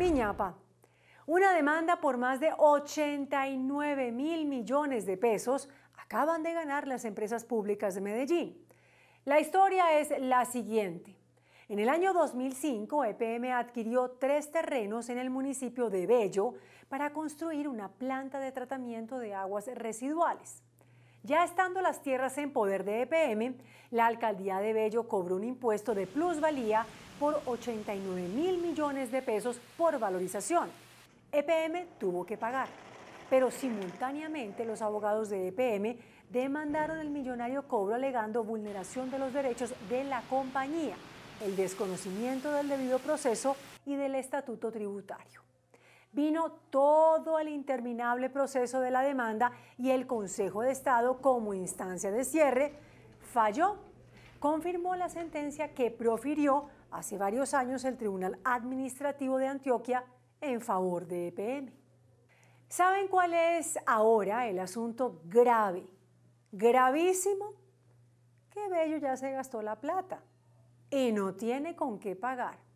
Miñapa. Una demanda por más de 89 mil millones de pesos acaban de ganar las empresas públicas de Medellín. La historia es la siguiente. En el año 2005, EPM adquirió tres terrenos en el municipio de Bello para construir una planta de tratamiento de aguas residuales. Ya estando las tierras en poder de EPM, la alcaldía de Bello cobró un impuesto de plusvalía por 89 mil millones de pesos por valorización. EPM tuvo que pagar, pero simultáneamente los abogados de EPM demandaron el millonario cobro alegando vulneración de los derechos de la compañía, el desconocimiento del debido proceso y del estatuto tributario vino todo el interminable proceso de la demanda y el Consejo de Estado, como instancia de cierre, falló. Confirmó la sentencia que profirió hace varios años el Tribunal Administrativo de Antioquia en favor de EPM. ¿Saben cuál es ahora el asunto grave, gravísimo? qué Bello ya se gastó la plata y no tiene con qué pagar.